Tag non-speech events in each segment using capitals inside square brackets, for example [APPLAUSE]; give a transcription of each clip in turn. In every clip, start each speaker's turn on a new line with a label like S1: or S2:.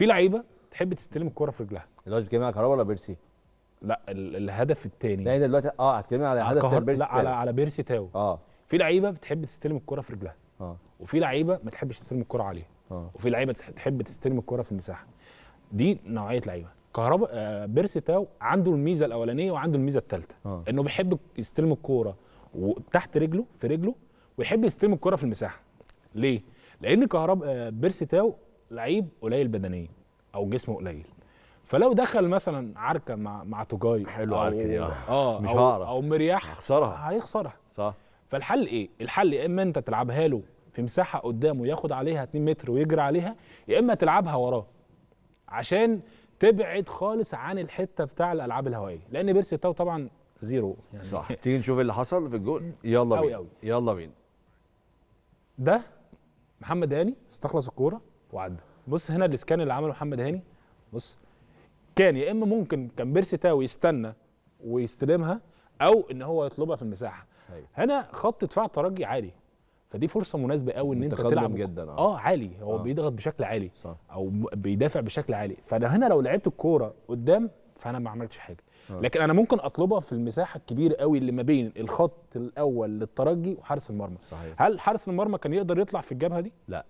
S1: في لعيبه تحب تستلم الكوره في رجلها دلوقتي بيتكلم على كهربا ولا بيرسي؟ لا ال- الهدف الثاني لا يعني ده دلوقتي اه هتكلم على الهدف بتاع بيرسي لا على على بيرسي تاو اه في لعيبه بتحب تستلم الكوره في رجلها اه وفي لعيبه ما تحبش تستلم الكوره عليها اه وفي لعيبه تحب تستلم الكوره في المساحه دي نوعيه لعيبه كهربا آه بيرسي تاو عنده الميزه الاولانيه وعنده الميزه الثالثه اه انه بيحب يستلم الكوره وتحت رجله في رجله ويحب يستلم الكوره في المساحه ليه لان كهربا آه، بيرسي تاو لعيب قليل بدنيا او جسمه قليل فلو دخل مثلا عركه مع مع توجاي حلو عركه دي اه, آه، مش هعرف او مرياح هيخسرها هيخسرها صح فالحل ايه؟ الحل يا اما انت تلعبها له في مساحه قدامه ياخد عليها 2 متر ويجري عليها يا اما تلعبها وراه عشان تبعد خالص عن الحته بتاع الالعاب الهوائيه لان بيرسي تاو طبعا زيرو يعني صح تيجي نشوف اللي حصل في الجول يلا بينا يلا بينا ده محمد هاني استخلص الكوره وعدى بص هنا الاسكان اللي عمله محمد هاني بص كان يا اما ممكن كان بيرسي تاو يستنى ويستلمها او ان هو يطلبها في المساحه هي. أيوة. هنا خط دفاع ترجي عالي فدي فرصه مناسبه قوي ان انت تلعب جدا اه, آه عالي هو آه. بيضغط بشكل عالي صح. او بيدافع بشكل عالي فانا هنا لو لعبت الكوره قدام فانا ما عملتش حاجه آه. لكن انا ممكن اطلبها في المساحه الكبيره قوي اللي ما بين الخط الاول للترجي وحارس المرمى صحيح. هل حارس المرمى كان يقدر يطلع في الجبهه دي لا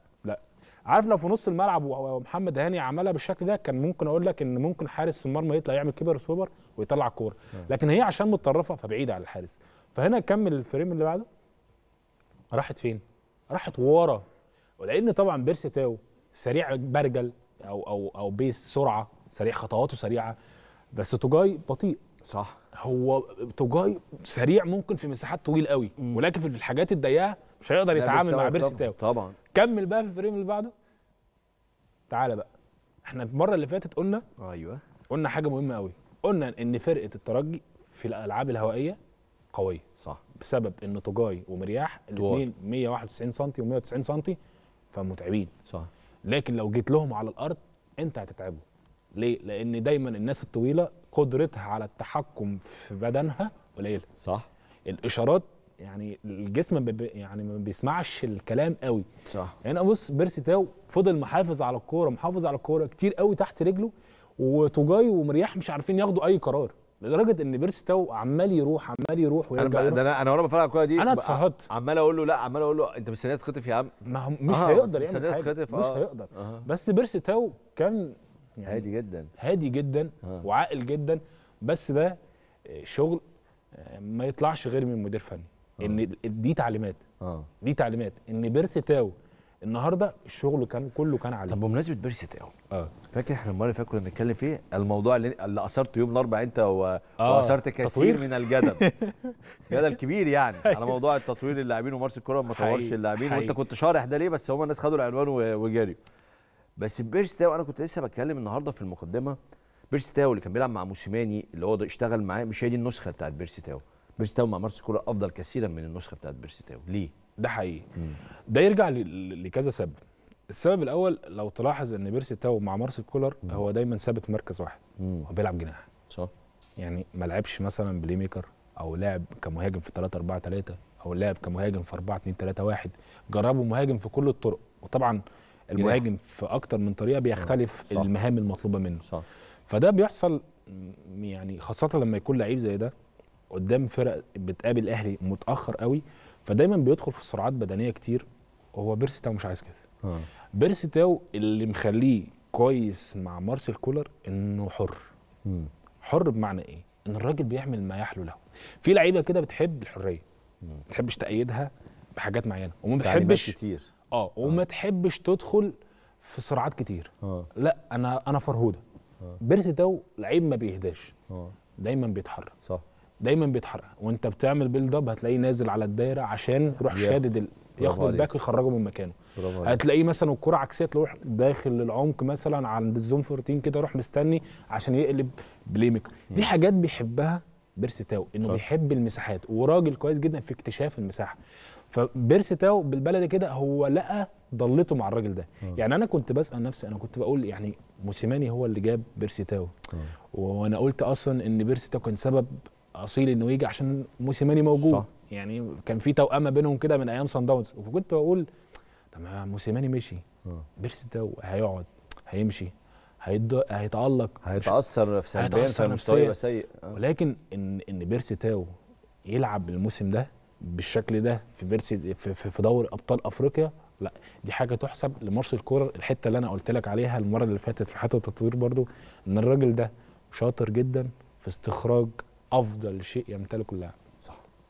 S1: عارف لو في نص الملعب ومحمد هاني عملها بالشكل ده كان ممكن اقول لك ان ممكن حارس المرمى يطلع يعمل كبر سوبر ويطلع الكوره نعم. لكن هي عشان متطرفه فبعيده على الحارس فهنا كمل الفريم اللي بعده راحت فين راحت ورا ولان طبعا بيرسي تاو سريع برجل او او او بيس سرعه سريع خطواته سريعه بس توجاي بطيء صح هو توجاي سريع ممكن في مساحات طويل قوي ولكن في الحاجات الضيقه مش هيقدر يتعامل مع بيرسي تاو طبعا كمل بقى في الفريم اللي بعده تعالى بقى احنا المره اللي فاتت قلنا ايوه قلنا حاجه مهمه قوي قلنا ان فرقه الترجي في الالعاب الهوائيه قويه صح بسبب ان توجاي ومرياح الاثنين 191 سم و190 سم فمتعبين صح لكن لو جيت لهم على الارض انت هتتعبوا ليه لان دايما الناس الطويله قدرتها على التحكم في بدنها قليله صح الاشارات يعني الجسم يعني ما بيسمعش الكلام قوي صح هنا يعني بص بيرسي تاو فضل محافظ على الكوره محافظ على الكوره كتير قوي تحت رجله وتوجاي ومرياح مش عارفين ياخدوا اي قرار لدرجه ان بيرسي تاو عمال يروح عمال يروح ويرجع انا انا انا وانا بفرق على الكوره دي انا اتفرجت عمال اقول له لا عمال اقول له انت مستنيه تخطف يا عم ما هو مش آه هيقدر يعني حاجه مش آه هيقدر آه بس بيرسي تاو كان يعني هادي جدا هادي جدا آه وعاقل جدا بس ده شغل آه، ما يطلعش غير من مدير فني آه. ان دي تعليمات اه دي تعليمات ان بيرسي تاو النهارده الشغل كان كله كان عليه طب بمناسبه بيرسي تاو اه فاكر احنا المره اللي فاتت كنا بنتكلم فيه الموضوع اللي, اللي اثرته يوم الاربعاء انت و... آه. واثرت كثير تطوير. من الجدل [LAUGHS] جدل كبير يعني [LAUGHS] على موضوع التطوير اللاعبين ومارس الكره ما طورش اللاعبين وانت كنت شارح ده ليه بس هم الناس خدوا العنوان وجاريوا بس بيرسي تاو انا كنت لسه بتكلم النهارده في المقدمه بيرسي تاو اللي كان بيلعب مع موسيماني اللي هو اشتغل معاه مش هي دي النسخه بتاعت بيرسي تاو بيرستاو مع مارس كولر افضل كثيرا من النسخه بتاعت بيرستاو ليه ده حقيقي مم. ده يرجع لكذا سبب السبب الاول لو تلاحظ ان بيرسي تاو مع مارسيل كولر مم. هو دايما ثابت مركز واحد هو بيلعب جناح صح يعني ما لعبش مثلا بلي ميكر او لعب كمهاجم في 3 4 3 او لعب كمهاجم في 4 2 3 1 جربوا مهاجم في كل الطرق وطبعا المهاجم في اكتر من طريقه آه، بيختلف صح. المهام المطلوبه منه صح. فده بيحصل يعني خاصه لما يكون لعيب زي ده قدام فرق بتقابل الاهلي متاخر قوي فدايما بيدخل في سرعات بدنيه كتير هو بيرسي تاو مش عايز كده آه. بيرسي تاو اللي مخليه كويس مع مارسيل كولر انه حر م. حر بمعنى ايه ان الراجل بيعمل ما يحلو له في لعيبه كده بتحب الحريه ما تحبش تأيدها بحاجات معينه وما بتحبش كتير اه وما آه. تحبش تدخل في صراعات كتير آه. لا انا انا فرهوده آه. بيرسي تاو لعيب ما بيهداش آه. دايما بيتحرك صح دايما بيتحرق وانت بتعمل بيلد اب هتلاقيه نازل على الدايره عشان يروح شادد ياخد الباك ويخرجه من مكانه هتلاقيه مثلا الكره عكسيه تروح داخل للعمق مثلا عند الزون 14 كده روح مستني عشان يقلب بلاي ميكر دي حاجات بيحبها بيرسي تاو انه صح. بيحب المساحات وراجل كويس جدا في اكتشاف المساحه فبيرسي تاو بالبلدي كده هو لقى ضلته مع الراجل ده أوه. يعني انا كنت بسال نفسي انا كنت بقول يعني موسيماني هو اللي جاب بيرسي تاو وانا قلت اصلا ان بيرسي تاو كان سبب اصيل انه يجي عشان موسيماني موجود صح. يعني كان في توأمه بينهم كده من ايام سان داونز وكنت بقول طب موسيماني مشي آه. بيرسي ده هيقعد هيمشي هيد... هيتالق هيتاثر نفسيا هيتاثر نفسيا سيء آه. ولكن ان ان بيرسي تاو يلعب الموسم ده بالشكل ده في بيرسي في, في دوري ابطال افريقيا لا دي حاجه تحسب لمارسيل الكوره الحته اللي انا قلت لك عليها المره اللي فاتت في حته التطوير برضو ان الراجل ده شاطر جدا في استخراج افضل شيء يمتلكه اللاعب